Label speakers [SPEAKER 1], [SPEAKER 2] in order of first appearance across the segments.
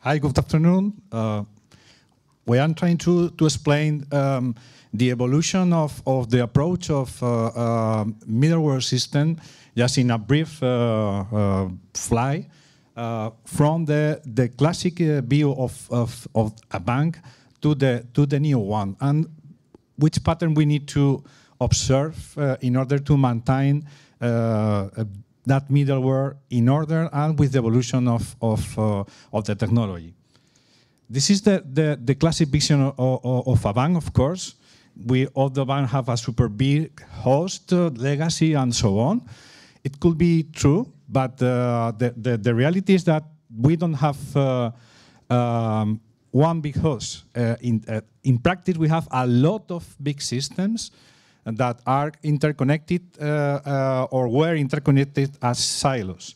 [SPEAKER 1] Hi, good afternoon. Uh, we are trying to, to explain um, the evolution of, of the approach of uh, uh, middleware system just in a brief uh, uh, fly uh, from the, the classic view of, of, of a bank to the, to the new one and which pattern we need to observe in order to maintain that middleware in order and with the evolution of, of, uh, of the technology. This is the, the, the classic vision of, of, of a bank, of course. We all the bank have a super big host, uh, legacy, and so on. It could be true, but uh, the, the, the, reality is that we don't have uh, um, one big host. Uh, in, uh, in practice, we have a lot of big systems that are interconnected uh, uh, or were interconnected as silos.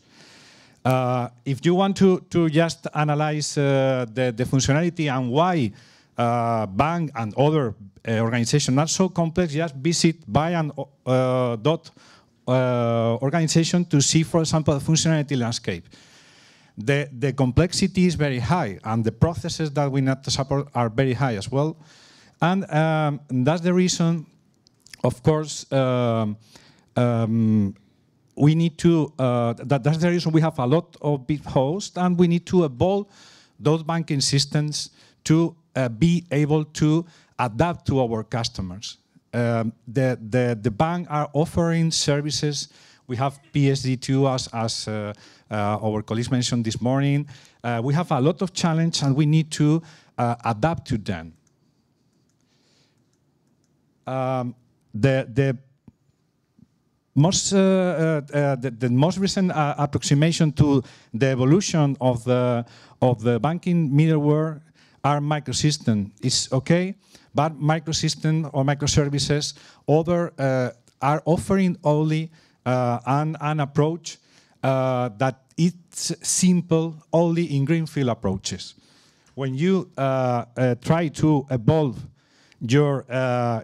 [SPEAKER 1] Uh, if you want to, to just analyze the, the functionality and why uh, bank and other uh, organizations are so complex, just visit buy.dot uh, organization to see, for example, the functionality landscape. The, the complexity is very high, and the processes that we need to support are very high as well. And um, that's the reason of course, um, um, we need to, uh, that, that's the reason we have a lot of big hosts and we need to evolve those banking systems to uh, be able to adapt to our customers. Um, the, the, the bank are offering services. We have PSD2 as, as uh, uh, our colleagues mentioned this morning. Uh, we have a lot of challenge and we need to uh, adapt to them. Um, the the most uh, uh, uh, the, the, most recent uh, approximation to the evolution of the of the banking middleware are microsystem. It's okay, but microsystem or microservices other uh, are offering only uh, an an approach that it's simple only in greenfield approaches. When you try to evolve your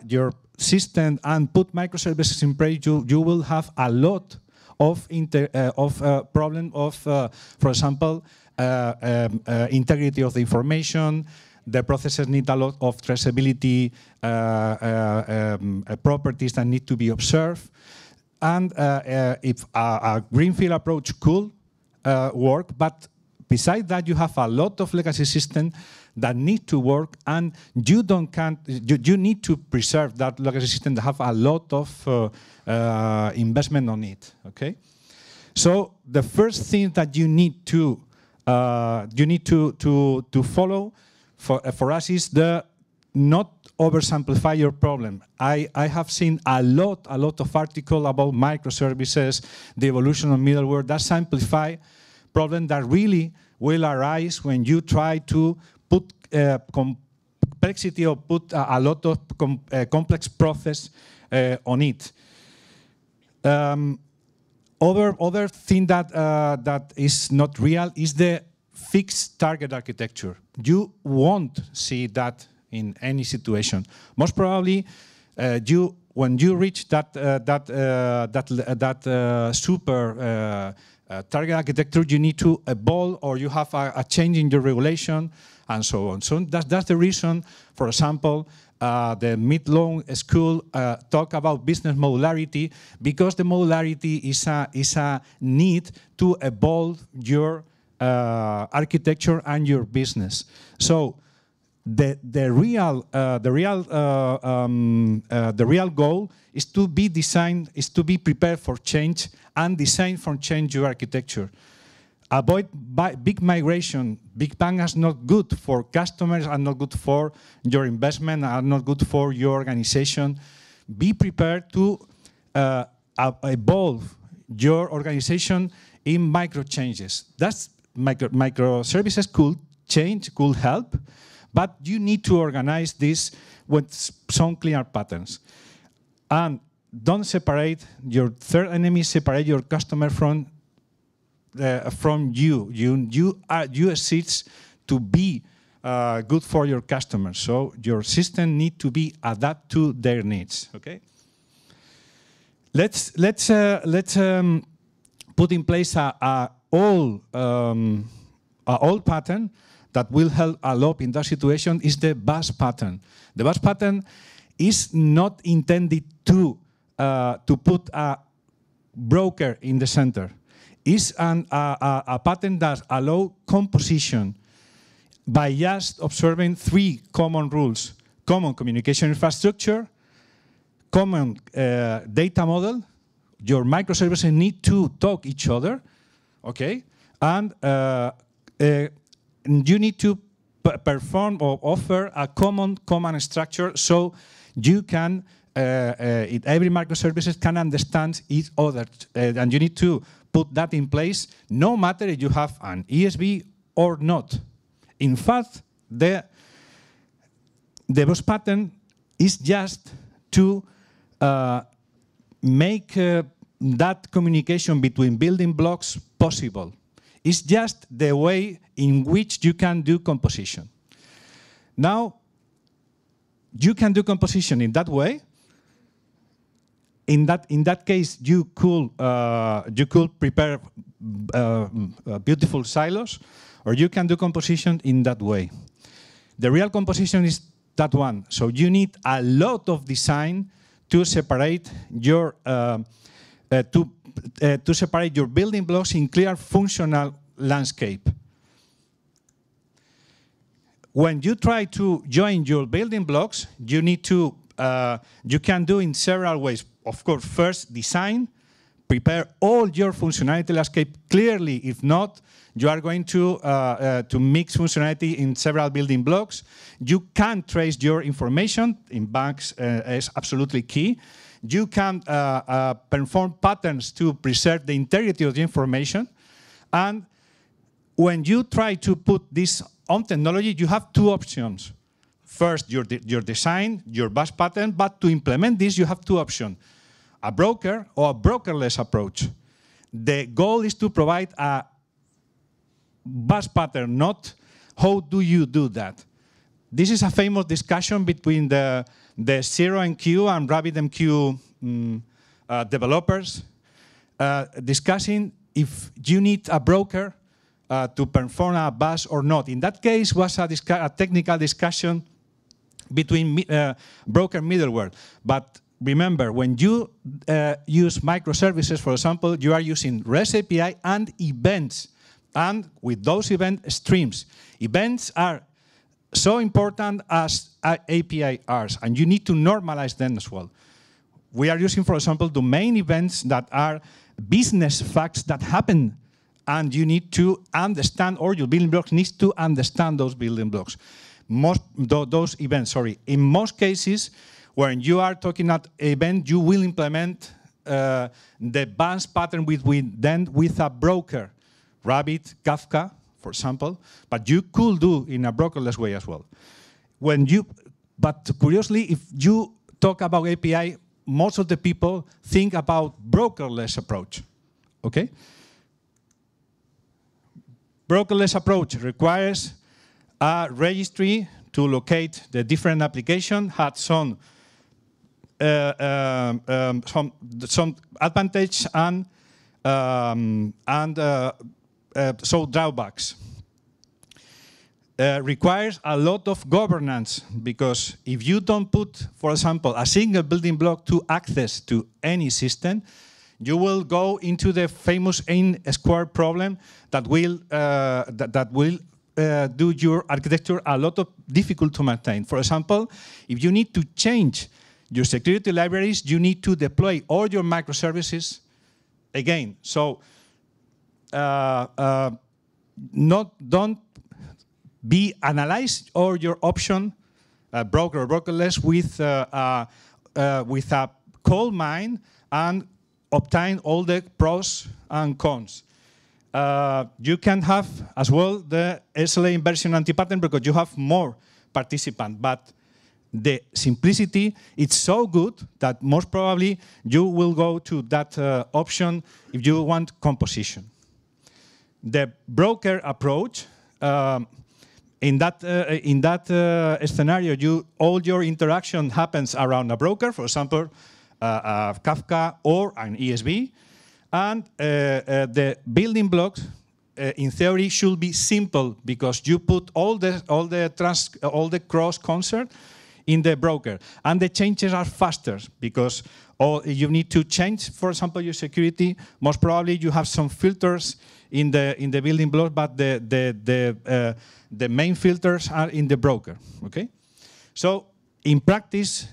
[SPEAKER 1] your system and put microservices in place, you, you will have a lot of, inter, uh, of uh, problem of, uh, for example, uh, um, uh, integrity of the information. The processes need a lot of traceability uh, um, properties that need to be observed. And if a, a, greenfield approach could work, but besides that, you have a lot of legacy systems that need to work, and you don't can you, you need to preserve that legacy system that have a lot of uh, uh, investment on it. Okay, so the first thing that you need to uh, you need to to to follow for uh, for us is the not oversimplify your problem. I, I have seen a lot, a lot of articles about microservices, the evolution of middleware that simplify problem that really will arise when you try to put uh, eh, complexity or put a, lot of com eh, complex process eh, on it. Um, other other thing that uh, that is not real is the fixed target architecture. You won't see that in any situation. Most probably, you when you reach that uh, that uh, that uh, that super target architecture, you need to evolve or you have a, a, change in your regulation and so on. So that's that's the reason, for example, uh, the mid-long school uh, talk about business modularity because the modularity is a, is a need to evolve your uh, architecture and your business. So the the real uh, the real uh, um, uh, the real goal is to be designed is to be prepared for change and design for change your architecture. Avoid big migration. Big bang is not good for customers, and not good for your investment, are not good for your organization. Be prepared to uh, evolve your organization in micro changes. That's micro microservices could change, could help. But you need to organize this with some clear patterns. And don't separate your third enemy, separate your customer from, uh, from you. You, you, are, you exist to be uh, good for your customers. So your system need to be adapt to their needs. Okay. Let's let's uh, let's um, put in place a, a all um, a all pattern that will help a lot in that situation is the bus pattern. The bus pattern is not intended to, uh, to put a broker in the center. It's an, a, a, a pattern that allows composition by just observing three common rules. Common communication infrastructure, common uh, data model, your microservices need to talk each other, okay? And uh, uh you need to perform or offer a common command structure so you can uh, uh, it, every microservices can understand each other uh, and you need to put that in place no matter if you have an esb or not in fact the DevOps pattern is just to uh, make uh, that communication between building blocks possible. It's just the way in which you can do composition. Now, you can do composition in that way. In that, in that case, you could, uh, you could prepare uh, uh beautiful silos, or you can do composition in that way. The real composition is that one. So you need a lot of design to separate your uh, uh, to uh, to separate your building blocks in clear functional landscape. When you try to join your building blocks, you need to, uh, you can do in several ways. Of course, first design, prepare all your functionality landscape clearly. If not, you are going to, uh, uh, to mix functionality in several building blocks. You can trace your information in banks uh, is absolutely key. You can uh, uh, perform patterns to preserve the integrity of the information. And when you try to put this on technology, you have two options. First, your, de your design, your bus pattern, but to implement this, you have two options, a broker or a brokerless approach. The goal is to provide a bus pattern, not how do you do that. This is a famous discussion between the the Zero MQ and RabbitMQ um, mm, uh, developers uh, discussing if you need a broker uh, to perform a bus or not. In that case, was a, a technical discussion between uh, broker middleware. But remember, when you uh, use microservices, for example, you are using REST API and events, and with those event streams. Events are so important as API Rs, and you need to normalize them as well. We are using, for example, domain events that are business facts that happen, and you need to understand, or your building blocks needs to understand those building blocks. Most those events, sorry. In most cases, when you are talking at event, you will implement uh, the bans pattern with, with then with a broker, Rabbit, Kafka, for example, but you could do in a brokerless way as well. When you, but curiously, if you talk about API, most of the people think about brokerless approach, okay? Brokerless approach requires a registry to locate the different application, had some uh, um, um, some, some advantage and um, and uh, uh, so drawbacks. Uh, requires a lot of governance because if you don't put, for example, a single building block to access to any system, you will go into the famous n square problem that will uh, that, that, will uh, do your architecture a lot of difficult to maintain. For example, if you need to change your security libraries, you need to deploy all your microservices again. So uh, uh, not don't be analyzed or your option uh, broker or brokerless with with a coal mine and obtain all the pros and cons. Uh, you can have as well the SLA inversion anti-pattern because you have more participants. But the simplicity, it's so good that most probably you will go to that uh, option if you want composition the broker approach. Um, in that uh, in that uh, scenario, you all your interaction happens around a broker, for example, uh, Kafka or an ESB, and uh, uh, the building blocks. Uh, in theory, should be simple because you put all the all the trans, all the cross concert in the broker, and the changes are faster because or you need to change, for example, your security. Most probably you have some filters in the in the building block, but the the the uh, the main filters are in the broker. Okay, so in practice,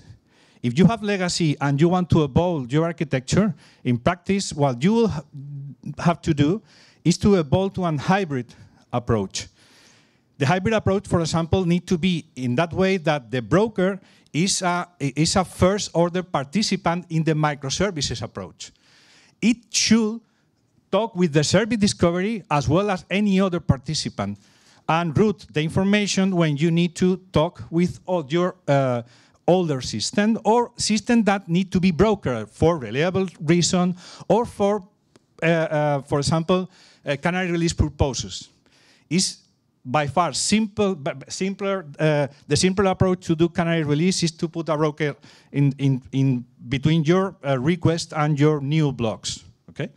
[SPEAKER 1] if you have legacy and you want to evolve your architecture, in practice, what you will have to do is to evolve to an hybrid approach. The hybrid approach, for example, need to be in that way that the broker is a, is a first order participant in the microservices approach. It should talk with the service discovery as well as any other participant and route the information when you need to talk with your uh, older system or system that need to be brokered for reliable reason or for, uh, uh, for example, uh, canary release purposes. Is by far simple, simpler, uh, the simpler approach to do canary release is to put a broker in, in, in between your uh, request and your new blocks, okay?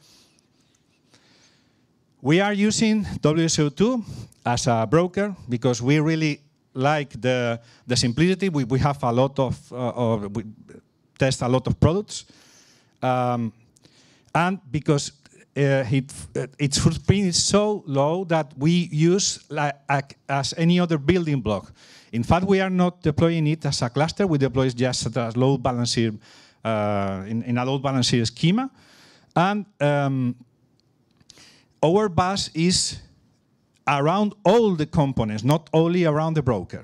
[SPEAKER 1] We are using WSO2 as a broker because we really like the, the simplicity. We, we have a lot of, uh, we test a lot of products. Um, and because uh, it, uh, its footprint is so low that we use like, as any other building block. In fact, we are not deploying it as a cluster. We deploy it just as load balancer uh, in, in, a load balancer schema, and um, our bus is around all the components, not only around the broker.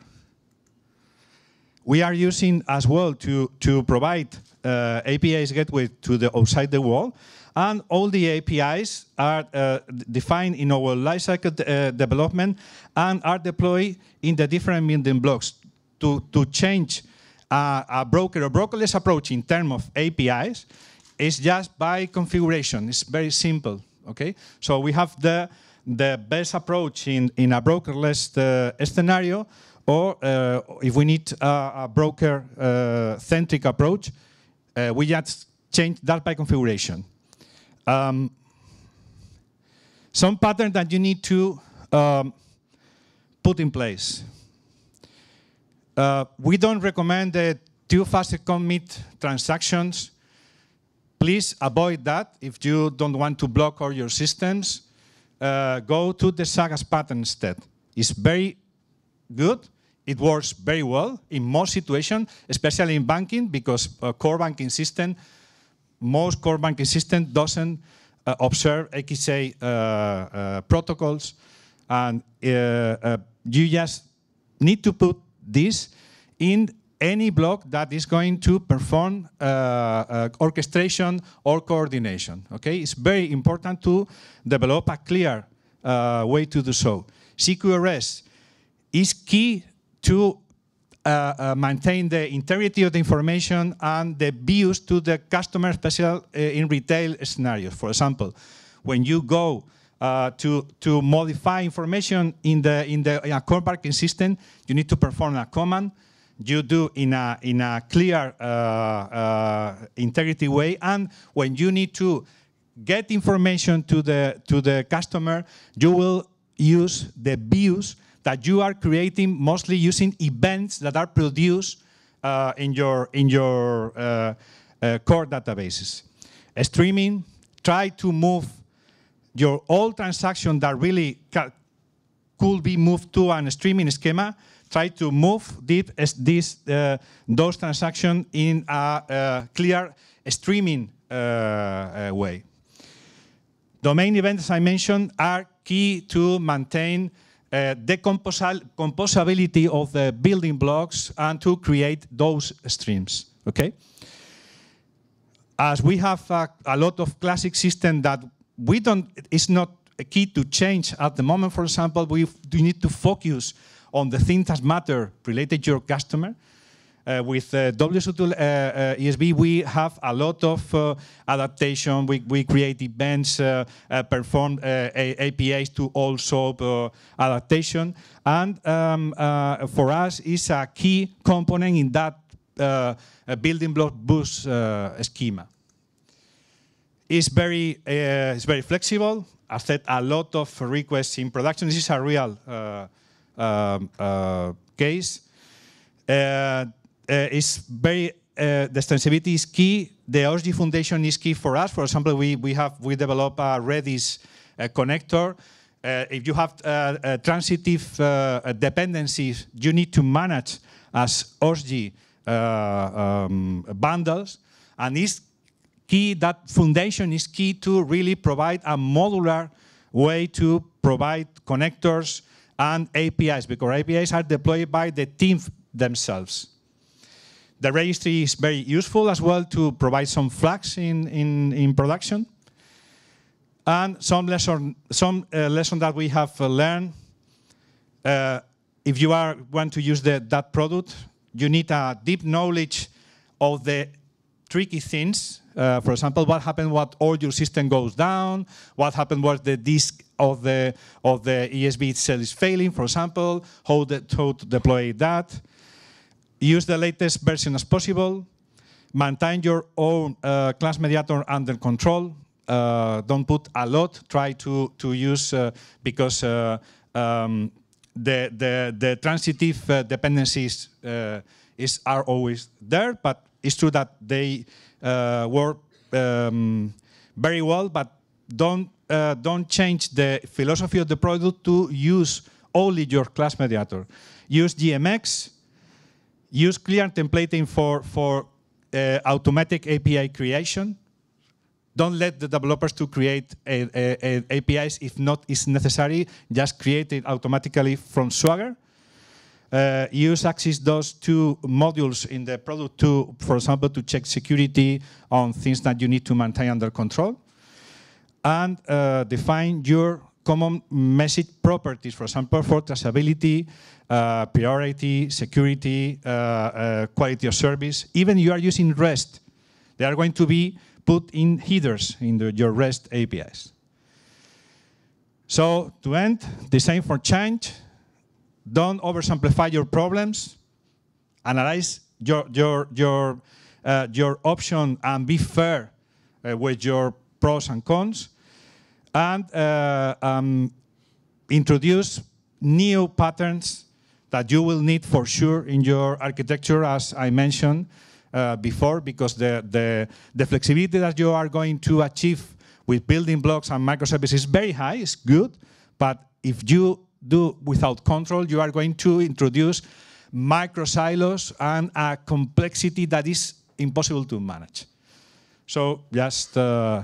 [SPEAKER 1] We are using as well to to provide uh, APIs gateway to the outside the wall. And all the APIs are uh, defined in our lifecycle uh, development and are deployed in the different building blocks to, to change a broker or brokerless approach in terms of APIs is just by configuration. It's very simple, okay? So we have the, the best approach in, in a brokerless uh, scenario or uh, if we need uh, a broker-centric uh, approach, uh, we just change that by configuration. Um, some pattern that you need to um, put in place. Uh, we don't recommend the two faster commit transactions. Please avoid that if you don't want to block all your systems. Uh, go to the Sagas pattern instead. It's very good it works very well in most situations, especially in banking, because core banking system, most core banking system doesn't uh, observe XA uh, uh, protocols, and uh, uh, you just need to put this in any block that is going to perform uh, orchestration or coordination. Okay, it's very important to develop a clear way to do so. CQRS is key to uh, uh, maintain the integrity of the information and the views to the customer, especially uh, in retail scenarios. For example, when you go uh, to to modify information in the in the in a core parking system, you need to perform a command. You do in a in a clear uh, uh, integrity way, and when you need to get information to the to the customer, you will use the views that you are creating mostly using events that are produced uh, in your, in your uh, uh, core databases. streaming, try to move your old transaction that really could be moved to an streaming schema, try to move this, uh, uh, those transactions in a uh, clear streaming way. Domain events, I mentioned, are key to maintain the uh, decomposability of the building blocks and to create those streams. Okay. As we have a lot of classic system that we don't, it's not a key to change at the moment. For example, we do need to focus on the things that matter related to your customer. Uh, with uh, WSO2 uh, ESB, we have a lot of adaptation. We, we create events, perform APIs to also adaptation. And um, for us, it's a key component in that building block boost schema. It's very, it's very flexible. I said a lot of requests in production. This is a real uh, um, uh, case. Uh, uh, is very uh, the extensibility is key. The OSG Foundation is key for us. For example, we, we have we develop a Redis uh, connector. Uh, if you have uh, transitive uh, dependencies, you need to manage as OSG um, bundles, and is key that foundation is key to really provide a modular way to provide connectors and APIs because APIs are deployed by the team themselves. The registry is very useful as well to provide some flags in, in, in production. And some lesson, some uh, lesson that we have uh, learned, uh, if you are want to use the, that product, you need a deep knowledge of the tricky things. Uh, for example, what happens when all your system goes down? What happens when the disk of the of the ESB itself is failing? For example, how, the, how to deploy that? use the latest version as possible, maintain your own uh, class mediator under control. Uh, don't put a lot. Try to to use uh, because uh, um, the the the transitive uh, dependencies uh, is are always there, but it's true that they work um, very well. But don't don't change the philosophy of the product to use only your class mediator. Use GMX Use clear templating for, for uh, automatic API creation. Don't let the developers to create a, a, a APIs if not is necessary. Just create it automatically from Swagger. Uh, use access those two modules in the product to, for example, to check security on things that you need to maintain under control. And uh, define your common message properties, for example, for traceability, uh, priority, security, uh, uh, quality of service. Even you are using REST, they are going to be put in headers in the, your REST APIs. So to end, the same for change. Don't oversimplify your problems. Analyze your, your, your, uh, your option and be fair uh, with your pros and cons and uh, um, introduce new patterns that you will need for sure in your architecture, as I mentioned uh, before, because the, the, the flexibility that you are going to achieve with building blocks and microservices is very high, it's good, but if you do without control, you are going to introduce micro silos and a complexity that is impossible to manage. So just uh,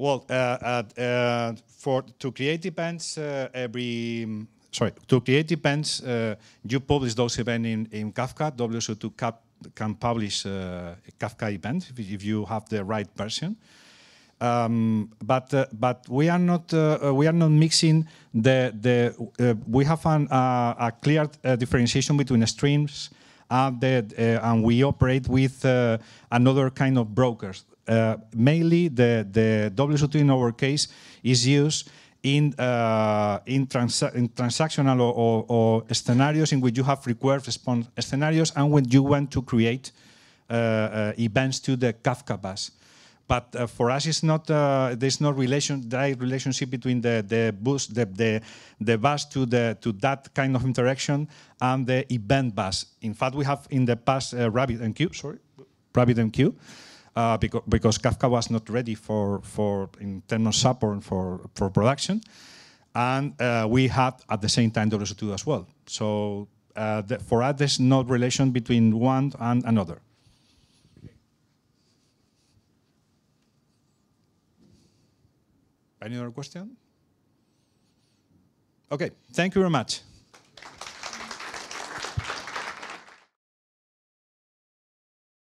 [SPEAKER 1] Well, uh, uh, uh, for to create events every sorry to create events you publish those events in, in Kafka. WSO2 Cap can publish Kafka events if you have the right version. Um, but uh, but we are not uh, we are not mixing the the uh, we have an, a clear differentiation between streams and the, and we operate with another kind of brokers uh, mainly the, the W2 in our case is used in, uh, in, trans in, transactional or, or, or, scenarios in which you have required response scenarios and when you want to create uh, uh events to the Kafka bus. But uh, for us, it's not uh, there's no relation direct relationship between the the bus the, the the bus to the to that kind of interaction and the event bus. In fact, we have in the past uh, RabbitMQ, sorry, RabbitMQ, uh, because, because, Kafka was not ready for, for in terms of support for, for production. And uh, we had at the same time WSO2 as well. So uh, the, for us, there's no relation between one and another. Any other question? Okay, thank you very much.